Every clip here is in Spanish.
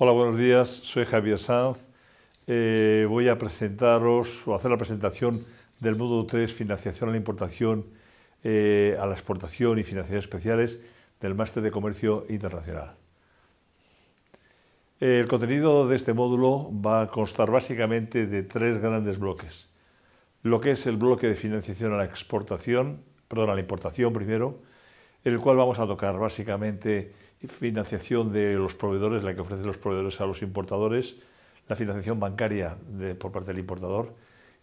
Hola, buenos días. Soy Javier Sanz. Eh, voy a presentaros o hacer la presentación del módulo 3, financiación a la importación, eh, a la exportación y financiación especiales del Máster de Comercio Internacional. El contenido de este módulo va a constar básicamente de tres grandes bloques. Lo que es el bloque de financiación a la exportación, perdón, a la importación primero, en el cual vamos a tocar básicamente financiación de los proveedores, la que ofrecen los proveedores a los importadores, la financiación bancaria por parte del importador,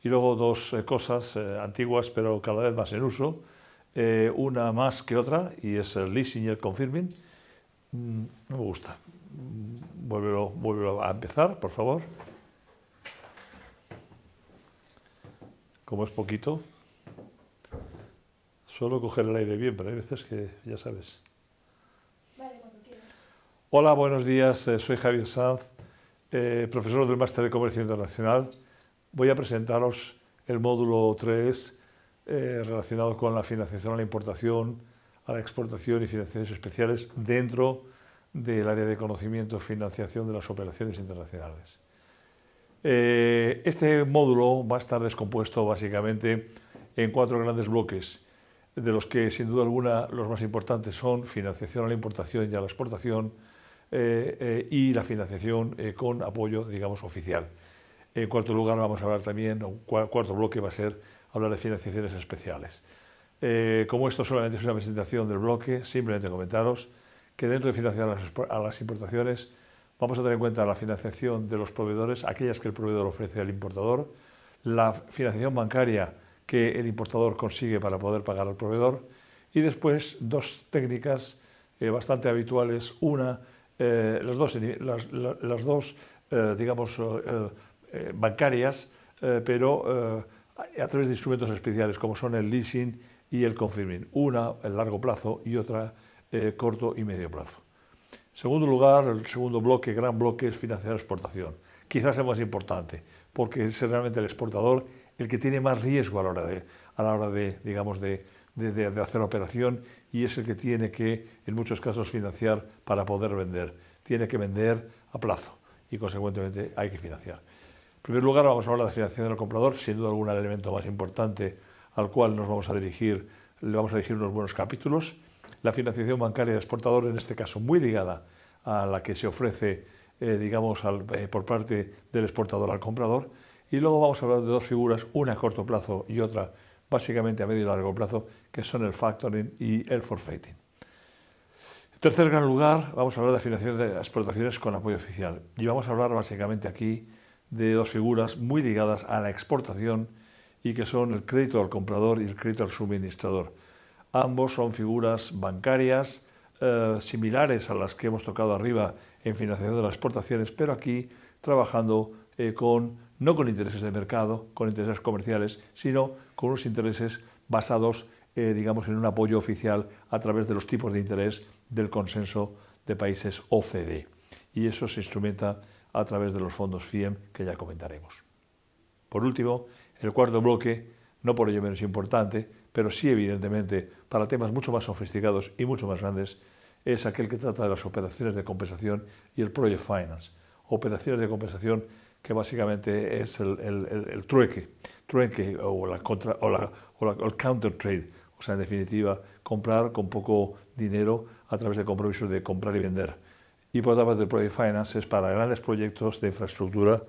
y luego dos eh, cosas eh, antiguas pero cada vez más en uso, eh, una más que otra, y es el leasing y el confirming. Mm, no me gusta. Mm, Vuelve a empezar, por favor. Como es poquito, suelo coger el aire bien, pero hay veces que ya sabes. Hola, buenos días. Eh, soy Javier Sanz, eh, profesor del Máster de Comercio Internacional. Voy a presentaros el módulo 3 eh, relacionado con la financiación a la importación, a la exportación y financiaciones especiales dentro del área de conocimiento y financiación de las operaciones internacionales. este módulo va a estar descompuesto básicamente en cuatro grandes bloques, de los que sin duda alguna los más importantes son financiación a la importación y a la exportación, eh, eh, y la financiación eh, con apoyo, digamos, oficial. En cuarto lugar, vamos a hablar también, un cuarto bloque va a ser hablar de financiaciones especiales. como esto solamente es una presentación del bloque, simplemente comentaros que dentro de financiar a las importaciones vamos a tener en cuenta la financiación de los proveedores, aquellas que el proveedor ofrece al importador, la financiación bancaria que el importador consigue para poder pagar al proveedor y después dos técnicas bastante habituales. Una eh, las dos, las, eh, dos digamos, eh, bancarias, pero a través de instrumentos especiales como son el leasing y el confirming, una a largo plazo y otra corto y medio plazo. En segundo lugar, el segundo bloque, gran bloque, es financiar la exportación. Quizás el más importante, porque es realmente el exportador el que tiene más riesgo a la hora de, a la hora de digamos, de, de, hacer operación y es el que tiene que, en muchos casos, financiar para poder vender. Tiene que vender a plazo y, consecuentemente, hay que financiar. En primer lugar, vamos a hablar de la financiación del comprador, sin duda algún elemento más importante al cual nos vamos a dirigir, le vamos a dirigir unos buenos capítulos. La financiación bancaria de exportador, en este caso, muy ligada a la que se ofrece, eh, digamos, eh, por parte del exportador al comprador. Y luego vamos a hablar de dos figuras, una a corto plazo y otra básicamente a medio y largo plazo, que son el factoring y el forfeiting. En tercer gran lugar, vamos a hablar de financiación de exportaciones con apoyo oficial. Y vamos a hablar básicamente aquí de dos figuras muy ligadas a la exportación y que son el crédito al comprador y el crédito al suministrador. Ambos son figuras bancarias eh, similares a las que hemos tocado arriba en financiación de las exportaciones, pero aquí trabajando eh, con no con intereses de mercado, con intereses comerciales, sino con unos intereses basados, eh, digamos, en un apoyo oficial a través de los tipos de interés del consenso de países OCDE. Y eso se instrumenta a través de los fondos FIEM que ya comentaremos. Por último, el cuarto bloque, no por ello menos importante, pero sí evidentemente para temas mucho más sofisticados y mucho más grandes, es aquel que trata de las operaciones de compensación y el project finance. Operaciones de compensación que básicamente es el, trueque, trueque o, la contra, el counter trade, o sea, en definitiva, comprar con poco dinero a través de compromisos de comprar y vender. Y por otra parte, Project Finance es para grandes proyectos de infraestructura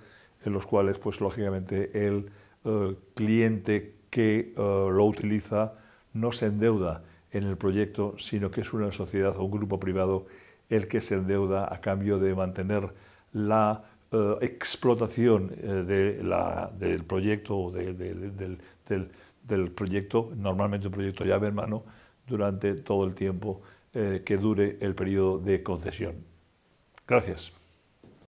en los cuales, pues lógicamente, el eh, cliente que eh, lo utiliza no se endeuda en el proyecto, sino que es una sociedad o un grupo privado el que se endeuda a cambio de mantener la eh, explotación eh, del proyecto, de, del, del, proyecto, normalmente un proyecto llave en mano, durante todo el tiempo eh, que dure el periodo de concesión. Gracias.